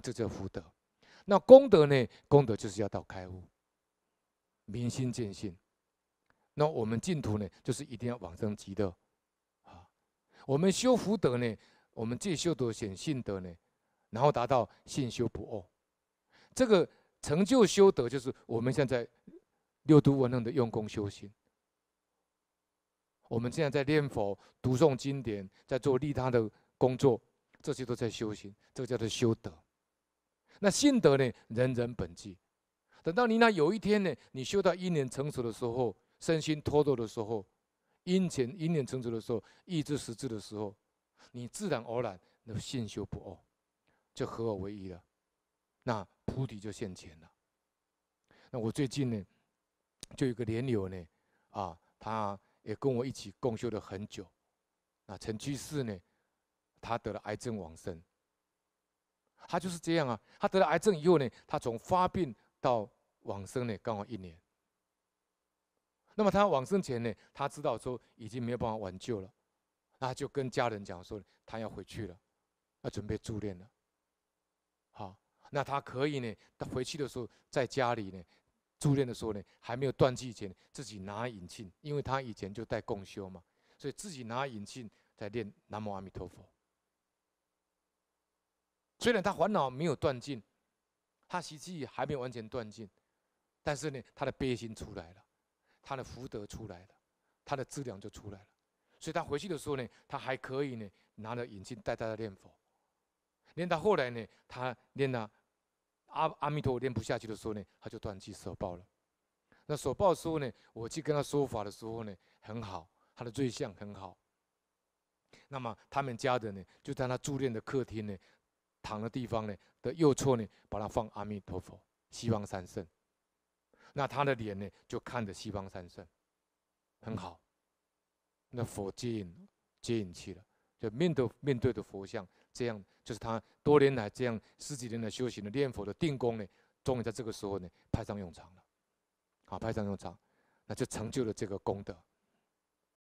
这叫福德，那功德呢？功德就是要到开悟、明心见性。那我们净土呢，就是一定要往生极乐啊。我们修福德呢，我们借修德显性德呢，然后达到性修不恶。这个成就修德，就是我们现在六度文能的用功修行。我们现在在念佛、读诵经典、在做利他的工作，这些都在修行，这叫做修德。那信德呢？人人本具。等到你那有一天呢，你修到一年成熟的时候，身心脱落的时候，因前一年成熟的时候，意志实质的时候，你自然而然那信修不二，就合而为一了。那菩提就现前了。那我最近呢，就有个莲友呢，啊，他也跟我一起共修了很久。那陈居士呢，他得了癌症往生，他就是这样啊！他得了癌症以后呢，他从发病到往生呢，刚好一年。那么他往生前呢，他知道说已经没有办法挽救了，那就跟家人讲说他要回去了，要准备住院了。好，那他可以呢，他回去的时候在家里呢，住院的时候呢，还没有断气前，自己拿引磬，因为他以前就带共修嘛，所以自己拿引磬在念南无阿弥陀佛。虽然他烦恼没有断尽，他习气还没有完全断尽，但是呢，他的悲心出来了，他的福德出来了，他的智量就出来了。所以他回去的时候呢，他还可以呢拿着眼镜带他来念佛。念到后来呢，他念到阿阿弥陀佛念不下去的时候呢，他就断气舍报了。那舍报时候呢，我去跟他说法的时候呢，很好，他的罪相很好。那么他们家的呢，就在他住练的客厅呢。躺的地方呢的右侧呢，把它放阿弥陀佛、西方三圣，那他的脸呢就看着西方三圣，很好。那佛接引，接引去了，就面对面对着佛像，这样就是他多年来这样十几年的修行的念佛的定功呢，终于在这个时候呢派上用场了，好，派上用场，那就成就了这个功德。